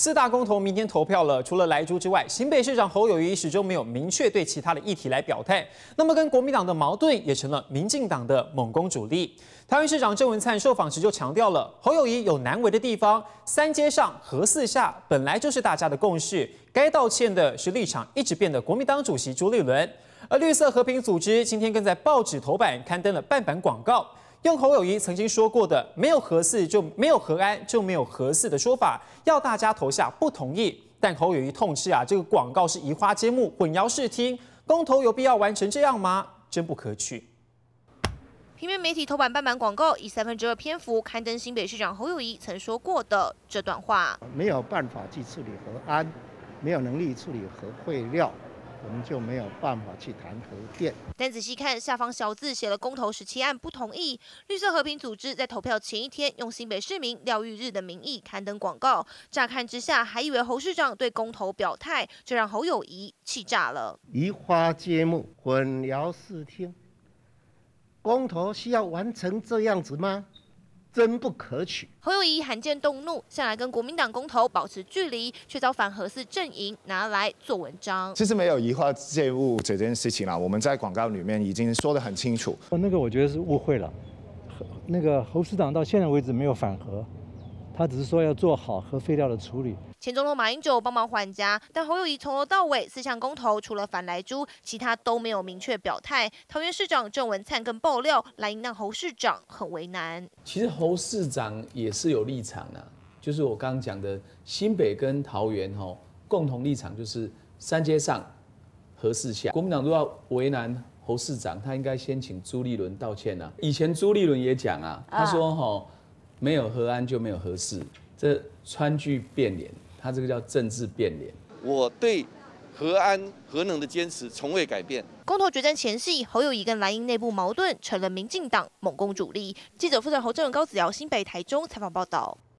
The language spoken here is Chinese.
四大公投明天投票了，除了莱猪之外，新北市长侯友谊始终没有明确对其他的议题来表态。那么跟国民党的矛盾也成了民进党的猛攻主力。台湾市长郑文灿受访时就强调了，侯友谊有难为的地方，三阶上和四下本来就是大家的共识，该道歉的是立场一直变的国民党主席朱立伦。而绿色和平组织今天更在报纸头版刊登了半版广告。用侯友谊曾经说过的“没有合四就没有合安就没有合四”的说法，要大家投下不同意。但侯友谊痛斥啊，这个广告是移花接木、混淆视听，公投有必要完成这样吗？真不可取。平面媒体头版半版广告以三分之二篇幅刊登新北市长侯友谊曾说过的这段话：“没有办法去处理核安，没有能力处理核废料。”我们就没有办法去谈核电。但仔细看下方小字，写了“公投十七案不同意”。绿色和平组织在投票前一天，用新北市民廖玉日的名义刊登广告，乍看之下还以为侯市长对公投表态，就让侯友谊气炸了。移花接木，混淆视听，公投需要完成这样子吗？真不可取。侯友谊罕见动怒，向来跟国民党公投保持距离，却遭反核四阵营拿来做文章。其实没有移花接木这件事情啦，我们在广告里面已经说得很清楚。哦，那个我觉得是误会了。那个侯市长到现在为止没有反核。他只是说要做好核废料的处理。前总统马英九帮忙还家，但侯友谊从头到尾四项公投除了反莱猪，其他都没有明确表态。桃园市长郑文灿更爆料，来让侯市长很为难。其实侯市长也是有立场的，就是我刚刚讲的新北跟桃园吼，共同立场就是三阶上，合四下。国民党都要为难侯市长，他应该先请朱立伦道歉啊。以前朱立伦也讲啊，他说吼。没有和安就没有合事，这川剧变脸，他这个叫政治变脸。我对和安核能的坚持从未改变。公投决战前夕，侯友谊跟蓝营内部矛盾成了民进党猛攻主力。记者负责侯正文、高子尧、新北、台中采访报道。